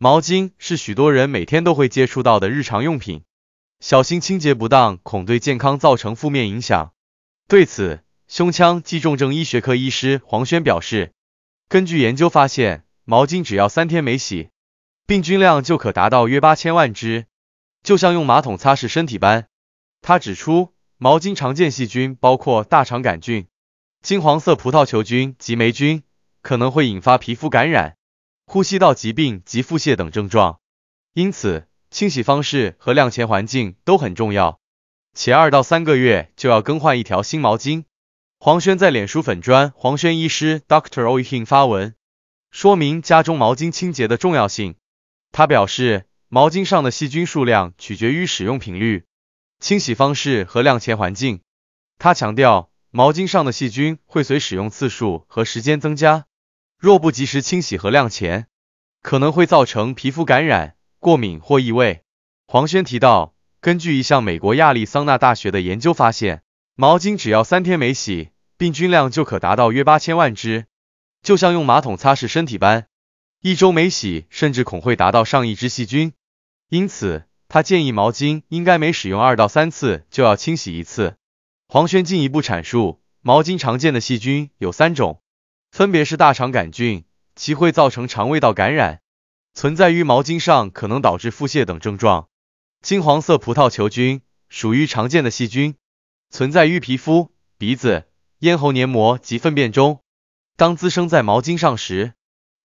毛巾是许多人每天都会接触到的日常用品，小心清洁不当，恐对健康造成负面影响。对此，胸腔及重症医学科医师黄轩表示，根据研究发现，毛巾只要三天没洗，病菌量就可达到约八千万只，就像用马桶擦拭身体般。他指出，毛巾常见细菌包括大肠杆菌、金黄色葡萄球菌及霉菌，可能会引发皮肤感染。呼吸道疾病及腹泻等症状，因此清洗方式和晾前环境都很重要，且二到三个月就要更换一条新毛巾。黄轩在脸书粉砖黄轩医师 Doctor Oehing 发文，说明家中毛巾清洁的重要性。他表示，毛巾上的细菌数量取决于使用频率、清洗方式和晾前环境。他强调，毛巾上的细菌会随使用次数和时间增加。若不及时清洗和晾前，可能会造成皮肤感染、过敏或异味。黄轩提到，根据一项美国亚利桑那大学的研究发现，毛巾只要三天没洗，病菌量就可达到约八千万只，就像用马桶擦拭身体般。一周没洗，甚至恐会达到上亿只细菌。因此，他建议毛巾应该每使用二到三次就要清洗一次。黄轩进一步阐述，毛巾常见的细菌有三种。分别是大肠杆菌，其会造成肠胃道感染，存在于毛巾上可能导致腹泻等症状。金黄色葡萄球菌属于常见的细菌，存在于皮肤、鼻子、咽喉黏膜及粪便中。当滋生在毛巾上时，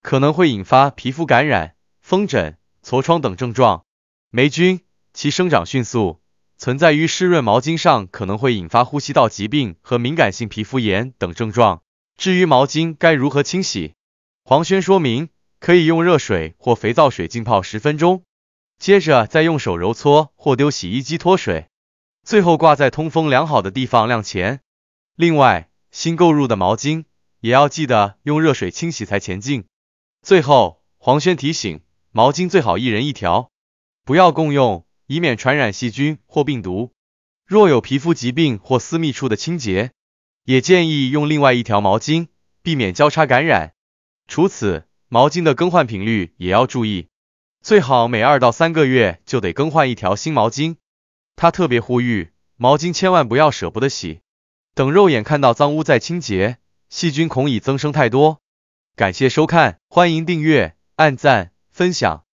可能会引发皮肤感染、风疹、痤疮等症状。霉菌其生长迅速，存在于湿润毛巾上可能会引发呼吸道疾病和敏感性皮肤炎等症状。至于毛巾该如何清洗，黄轩说明可以用热水或肥皂水浸泡十分钟，接着再用手揉搓或丢洗衣机脱水，最后挂在通风良好的地方晾前。另外，新购入的毛巾也要记得用热水清洗才前净。最后，黄轩提醒，毛巾最好一人一条，不要共用，以免传染细菌或病毒。若有皮肤疾病或私密处的清洁，也建议用另外一条毛巾，避免交叉感染。除此，毛巾的更换频率也要注意，最好每二到三个月就得更换一条新毛巾。他特别呼吁，毛巾千万不要舍不得洗，等肉眼看到脏污再清洁，细菌恐已增生太多。感谢收看，欢迎订阅、按赞、分享。